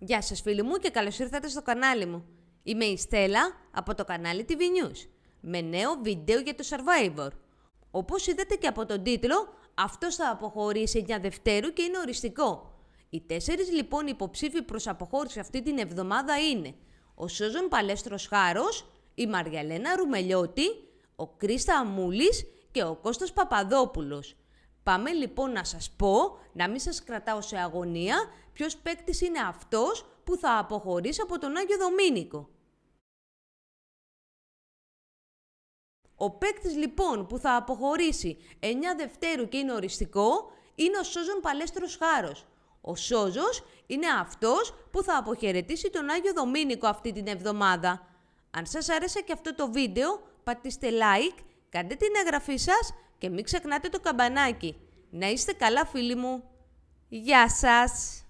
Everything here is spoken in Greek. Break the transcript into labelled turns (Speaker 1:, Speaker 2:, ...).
Speaker 1: Γεια σας φίλοι μου και καλώς ήρθατε στο κανάλι μου. Είμαι η Στέλλα από το κανάλι TV News με νέο βίντεο για το Survivor. Όπως είδατε και από τον τίτλο, αυτός θα αποχωρήσει για Δευτέρου και είναι οριστικό. Οι τέσσερις λοιπόν υποψήφοι προς αποχώρηση αυτή την εβδομάδα είναι ο Σόζον Παλέστρος Χάρος, η Μαριαλένα Ρουμελιώτη, ο Κρίστα Αμούλης και ο Κώστας Παπαδόπουλος. Πάμε λοιπόν να σας πω, να μην σας κρατάω σε αγωνία, ποιος παίκτης είναι αυτός που θα αποχωρήσει από τον Άγιο Δομήνικο. Ο παίκτης λοιπόν που θα αποχωρήσει 9 Δευτέρου και είναι οριστικό, είναι ο Σόζον Παλέστρος Χάρος. Ο Σόζος είναι αυτός που θα αποχαιρετήσει τον Άγιο Δομήνικο αυτή την εβδομάδα. Αν σας άρεσε και αυτό το βίντεο, πατήστε like, κάντε την εγγραφή σας και μην ξεχνάτε το καμπανάκι. Να είστε καλά φίλοι μου. Γεια σας!